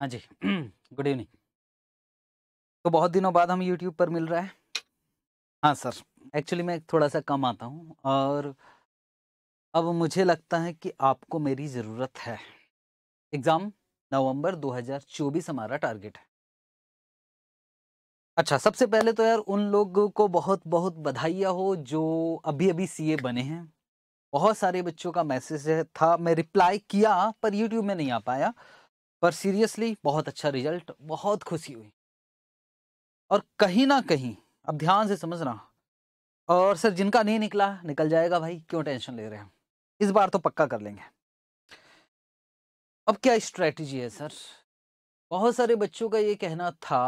हाँ जी good evening तो बहुत दिनों बाद हम यूट्यूब पर मिल रहा है हाँ सर एक्चुअली मैं थोड़ा सा कम आता हूँ और अब मुझे लगता है कि आपको मेरी ज़रूरत है एग्ज़ाम नवंबर 2024 हमारा टारगेट है अच्छा सबसे पहले तो यार उन लोगों को बहुत बहुत बधाइयाँ हो जो अभी अभी सीए बने हैं बहुत सारे बच्चों का मैसेज था मैं रिप्लाई किया पर यूट्यूब में नहीं आ पाया पर सीरियसली बहुत अच्छा रिजल्ट बहुत खुशी हुई और कहीं ना कहीं अब ध्यान से समझना और सर जिनका नहीं निकला निकल जाएगा भाई क्यों टेंशन ले रहे हैं इस बार तो पक्का कर लेंगे अब क्या स्ट्रेटजी है सर बहुत सारे बच्चों का ये कहना था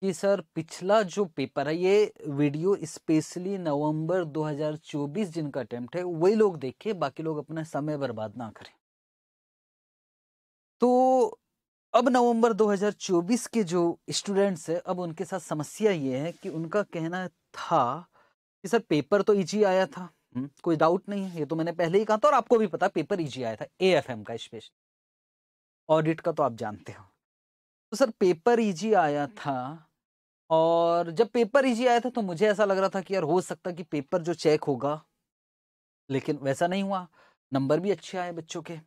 कि सर पिछला जो पेपर है ये वीडियो स्पेशली नवंबर 2024 जिनका अटैम्प्ट है वही लोग देखें बाकी लोग अपना समय बर्बाद ना करें तो अब नवंबर 2024 के जो स्टूडेंट्स हैं अब उनके साथ समस्या ये है कि उनका कहना था कि सर पेपर तो इजी e आया था हम्म, कोई डाउट नहीं है ये तो मैंने पहले ही कहा था और आपको भी पता पेपर इजी e आया था एएफएम का स्पेशल ऑडिट का तो आप जानते हो तो सर पेपर इजी e आया था और जब पेपर इजी आया था तो मुझे ऐसा लग रहा था कि यार हो सकता कि पेपर जो चेक होगा लेकिन वैसा नहीं हुआ नंबर भी अच्छे आए बच्चों के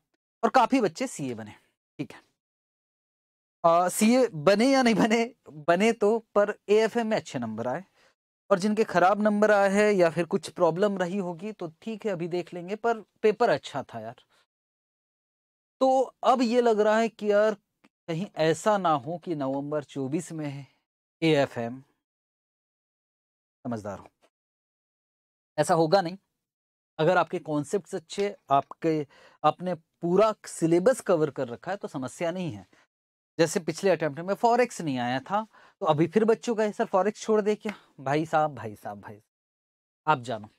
और काफ़ी बच्चे सीए बने ठीक है सी ए बने या नहीं बने बने तो पर ए एफ एम में अच्छे नंबर आए और जिनके खराब नंबर आए हैं या फिर कुछ प्रॉब्लम रही होगी तो ठीक है अभी देख लेंगे पर पेपर अच्छा था यार तो अब ये लग रहा है कि यार कहीं ऐसा ना हो कि नवंबर 24 में है ए एफ एम समझदार हो ऐसा होगा नहीं अगर आपके कॉन्सेप्ट अच्छे आपके आपने पूरा सिलेबस कवर कर रखा है तो समस्या नहीं है जैसे पिछले अटैम्प्ट में फॉरेक्स नहीं आया था तो अभी फिर बच्चों का सर फॉरेक्स छोड़ दे क्या भाई साहब भाई साहब भाई आप जानो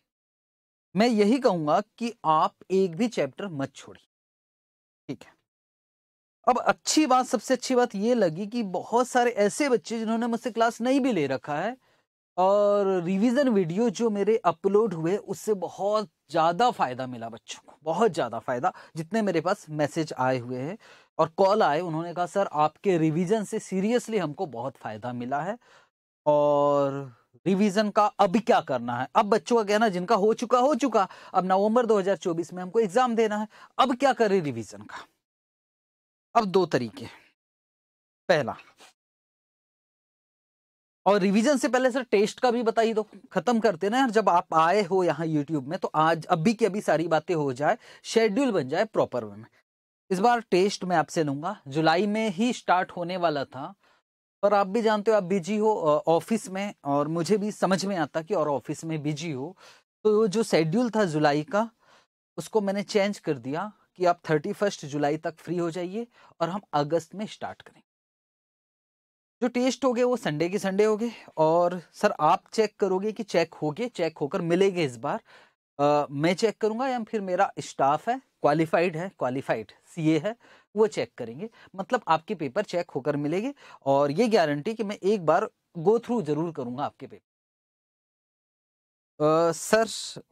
मैं यही कहूंगा कि आप एक भी चैप्टर मत छोड़िए ठीक है अब अच्छी बात सबसे अच्छी बात ये लगी कि बहुत सारे ऐसे बच्चे जिन्होंने मुझसे क्लास नहीं भी ले रखा है और रिवीजन वीडियो जो मेरे अपलोड हुए उससे बहुत ज़्यादा फ़ायदा मिला बच्चों को बहुत ज़्यादा फ़ायदा जितने मेरे पास मैसेज आए हुए हैं और कॉल आए उन्होंने कहा सर आपके रिवीजन से सीरियसली हमको बहुत फ़ायदा मिला है और रिवीजन का अब क्या करना है अब बच्चों का कहना जिनका हो चुका हो चुका अब नवंबर 2024 में हमको एग्ज़ाम देना है अब क्या करें रिवीजन का अब दो तरीके पहला और रिवीजन से पहले सर टेस्ट का भी बताइए दो तो खत्म करते ना यार जब आप आए हो यहाँ यूट्यूब में तो आज अभी की अभी सारी बातें हो जाए शेड्यूल बन जाए प्रॉपर वे में इस बार टेस्ट मैं आपसे लूंगा जुलाई में ही स्टार्ट होने वाला था पर आप भी जानते हो आप बिजी हो ऑफिस में और मुझे भी समझ में आता कि और ऑफिस में बिजी हो तो जो शेड्यूल था जुलाई का उसको मैंने चेंज कर दिया कि आप थर्टी फर्स्ट जुलाई तक फ्री हो जाइए और हम अगस्त में स्टार्ट करें जो टेस्ट हो गए वो संडे के संडे हो गए और सर आप चेक करोगे कि चेक हो गए चेक होकर मिलेंगे इस बार आ, मैं चेक करूंगा या फिर मेरा स्टाफ है क्वालिफाइड है क्वालिफाइड सीए है वो चेक करेंगे मतलब आपके पेपर चेक होकर मिलेंगे और ये गारंटी कि मैं एक बार गो थ्रू जरूर करूंगा आपके पेपर सर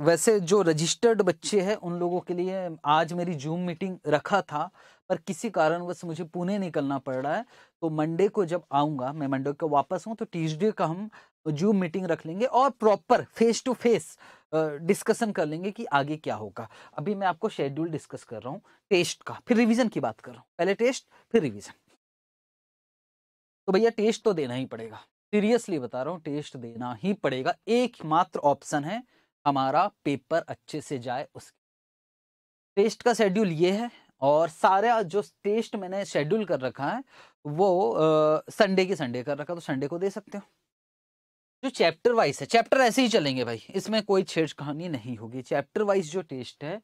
वैसे जो रजिस्टर्ड बच्चे हैं उन लोगों के लिए आज मेरी जूम मीटिंग रखा था पर किसी कारणवश मुझे पुणे निकलना पड़ रहा है तो मंडे को जब आऊँगा मैं मंडे को वापस हूँ तो ट्यूजडे का हम जूम मीटिंग रख लेंगे और proper face to face discussion कर लेंगे कि आगे क्या होगा अभी मैं आपको शेड्यूल डिस्कस कर रहा हूँ टेस्ट का फिर रिविज़न की बात कर रहा हूँ पहले टेस्ट फिर रिविज़न तो भैया टेस्ट तो देना ही पड़ेगा सीरियसली बता रहा हूँ टेस्ट देना ही पड़ेगा एकमात्र ऑप्शन है हमारा पेपर अच्छे से जाए उसके टेस्ट का शेड्यूल ये है और सारा जो टेस्ट मैंने शेड्यूल कर रखा है वो संडे के संडे कर रखा तो संडे को दे सकते हो जो चैप्टर वाइज है चैप्टर ऐसे ही चलेंगे भाई इसमें कोई छेड़ कहानी नहीं होगी चैप्टर वाइज जो टेस्ट है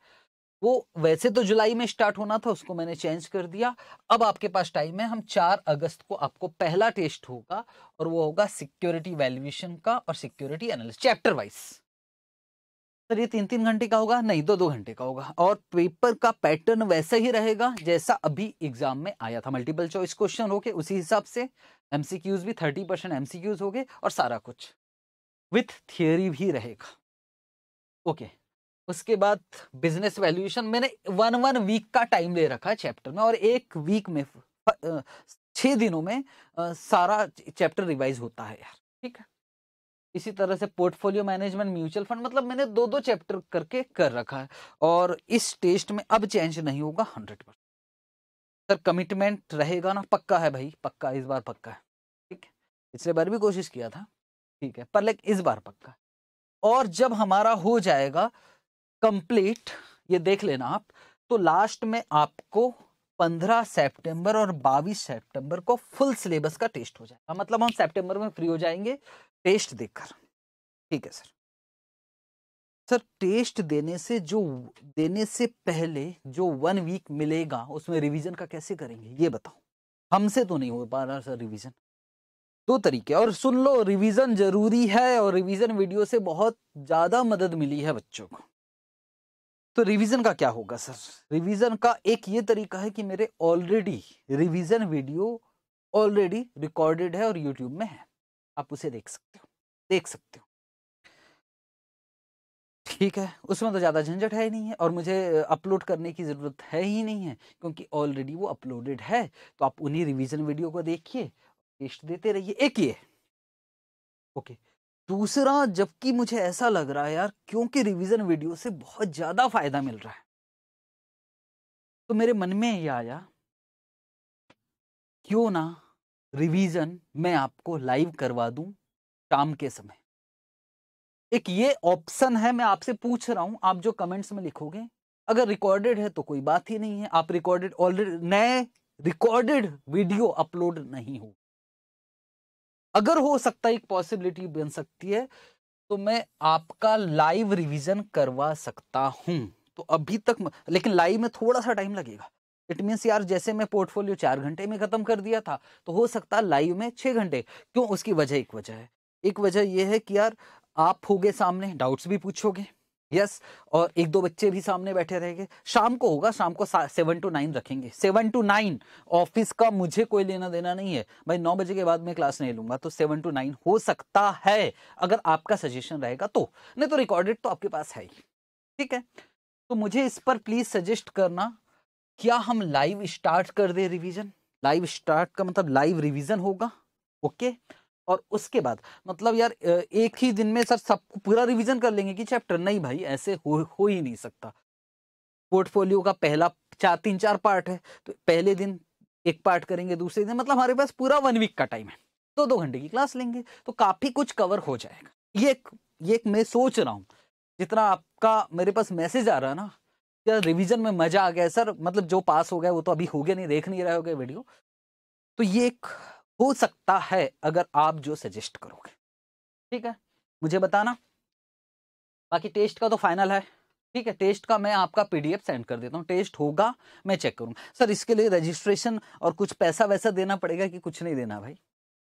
वो वैसे तो जुलाई में स्टार्ट होना था उसको मैंने चेंज कर दिया अब आपके पास टाइम है हम चार अगस्त को आपको पहला टेस्ट होगा और वो होगा सिक्योरिटी वैल्यूएशन का और security analysis chapter wise sir ये तीन तीन घंटे का होगा नहीं दो दो घंटे का होगा और पेपर का पैटर्न वैसे ही रहेगा जैसा अभी एग्जाम में आया था मल्टीपल चॉइस क्वेश्चन होके उसी हिसाब से एमसीक्यूज भी थर्टी परसेंट एमसीक्यूज हो गए और सारा कुछ विथ थियोरी भी रहेगा ओके okay. उसके बाद बिजनेस वैल्यूएशन मैंने वन वन वीक का टाइम ले रखा है चैप्टर में और एक वीक में छः दिनों में सारा चैप्टर रिवाइज होता है यार ठीक है इसी तरह से पोर्टफोलियो मैनेजमेंट म्यूचुअल फंड मतलब मैंने दो दो चैप्टर करके कर रखा है और इस टेस्ट में अब चेंज नहीं होगा हंड्रेड परसेंट सर कमिटमेंट रहेगा ना पक्का है भाई पक्का इस बार पक्का है ठीक है पिछले बार भी कोशिश किया था ठीक है पर लेकिन इस बार पक्का और जब हमारा हो जाएगा कंप्लीट ये देख लेना आप तो लास्ट में आपको 15 सितंबर और 22 सितंबर को फुल सिलेबस का टेस्ट हो जाएगा मतलब हम सितंबर में फ्री हो जाएंगे टेस्ट देकर ठीक है सर सर टेस्ट देने से जो देने से पहले जो वन वीक मिलेगा उसमें रिवीजन का कैसे करेंगे ये बताओ हमसे तो नहीं हो पा रहा सर रिवीजन दो तरीके और सुन लो रिवीजन जरूरी है और रिवीजन वीडियो से बहुत ज़्यादा मदद मिली है बच्चों को तो रिवीजन का क्या होगा सर रिवीजन का एक ये तरीका है कि मेरे already revision video already recorded है और यूट्यूब में है आप उसे देख सकते हो देख सकते हो ठीक है उसमें तो ज़्यादा झंझट है ही नहीं है और मुझे अपलोड करने की ज़रूरत है ही नहीं है क्योंकि ऑलरेडी वो अपलोडेड है तो आप उन्हीं रिवीजन वीडियो को देखिए टेस्ट देते रहिए एक ये ओके दूसरा जबकि मुझे ऐसा लग रहा है यार क्योंकि रिवीजन वीडियो से बहुत ज़्यादा फायदा मिल रहा है तो मेरे मन में ये आया क्यों ना रिवीजन मैं आपको लाइव करवा दूं शाम के समय एक ये ऑप्शन है मैं आपसे पूछ रहा हूं आप जो कमेंट्स में लिखोगे अगर रिकॉर्डेड है तो कोई बात ही नहीं है आप रिकॉर्डेड ऑलरेडी नए रिकॉर्डेड वीडियो अपलोड नहीं हो अगर हो सकता है एक पॉसिबिलिटी बन सकती है तो मैं आपका लाइव रिवीजन करवा सकता हूं तो अभी तक लेकिन लाइव में थोड़ा सा टाइम लगेगा इट मीन्स यार जैसे मैं पोर्टफोलियो चार घंटे में खत्म कर दिया था तो हो सकता लाइव में छः घंटे क्यों उसकी वजह एक वजह है एक वजह यह है कि यार आप हो गए सामने डाउट्स भी पूछोगे यस और एक दो बच्चे भी सामने बैठे रहेंगे शाम को होगा शाम को सेवन टू नाइन रखेंगे सेवन टू नाइन ऑफिस का मुझे कोई लेना देना नहीं है भाई नौ बजे के बाद मैं क्लास नहीं लूंगा तो सेवन टू नाइन हो सकता है अगर आपका सजेशन रहेगा तो नहीं तो रिकॉर्डेड तो आपके पास है ही ठीक है तो मुझे इस पर प्लीज सजेस्ट करना क्या हम लाइव स्टार्ट कर दे रिविजन लाइव स्टार्ट का मतलब लाइव रिविजन होगा ओके okay? और उसके बाद मतलब यार एक ही दिन में सर सब पूरा रिवीजन कर लेंगे कि चैप्टर नहीं भाई ऐसे हो हो ही नहीं सकता पोर्टफोलियो का पहला चार तीन चार पार्ट है तो पहले दिन एक पार्ट करेंगे दूसरे दिन मतलब हमारे पास पूरा वन वीक का टाइम है तो दो घंटे की क्लास लेंगे तो काफ़ी कुछ कवर हो जाएगा ये ये मैं सोच रहा हूँ जितना आपका मेरे पास मैसेज आ रहा है ना यार रिवीजन में मज़ा आ गया सर मतलब जो पास हो गया वो तो अभी हो गया नहीं देख नहीं रहे हो गए वीडियो तो ये एक हो सकता है अगर आप जो सजेस्ट करोगे ठीक है मुझे बताना बाकी टेस्ट का तो फाइनल है ठीक है टेस्ट का मैं आपका पीडीएफ सेंड कर देता हूँ टेस्ट होगा मैं चेक करूँगा सर इसके लिए रजिस्ट्रेशन और कुछ पैसा वैसा देना पड़ेगा कि कुछ नहीं देना भाई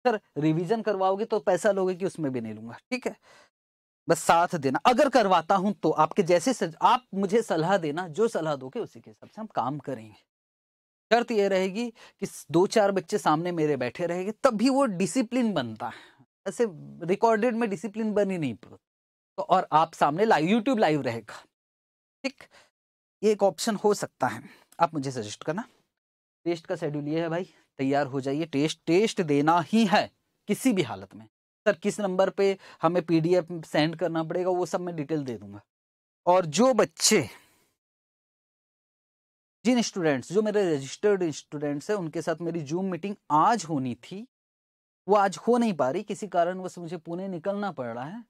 सर रिवीजन करवाओगे तो पैसा लोगे कि उसमें भी नहीं लूंगा ठीक है बस साथ देना अगर करवाता हूं तो आपके जैसे सज, आप मुझे सलाह देना जो सलाह दोगे उसी के हिसाब से हम काम करेंगे शर्त यह रहेगी कि दो चार बच्चे सामने मेरे बैठे रहेंगे तब भी वो डिसिप्लिन बनता है ऐसे रिकॉर्डेड में डिसिप्लिन बन ही नहीं पड़ता तो और आप सामने लाइव यूट्यूब लाइव रहेगा ठीक ये एक ऑप्शन हो सकता है आप मुझे सजेस्ट करना टेस्ट का शेड्यूल ये है भाई तैयार हो जाइए टेस्ट टेस्ट देना ही है किसी भी हालत में सर किस नंबर पे हमें पीडीएफ सेंड करना पड़ेगा वो सब मैं डिटेल दे दूंगा और जो बच्चे जिन स्टूडेंट्स जो मेरे रजिस्टर्ड स्टूडेंट्स हैं उनके साथ मेरी जूम मीटिंग आज होनी थी वो आज हो नहीं पा रही किसी कारणवश मुझे पुणे निकलना पड़ रहा है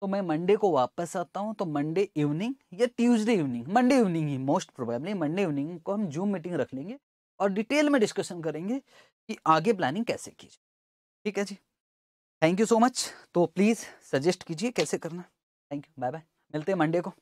तो मैं मंडे को वापस आता हूँ तो मंडे इवनिंग या ट्यूजडे इवनिंग मंडे इवनिंग ही मोस्ट प्रोबेबली मंडे इवनिंग को हम जूम मीटिंग रख लेंगे और डिटेल में डिस्कशन करेंगे कि आगे प्लानिंग कैसे की जाए ठीक है जी थैंक यू सो मच तो प्लीज़ सजेस्ट कीजिए कैसे करना थैंक यू बाय बाय मिलते हैं मंडे को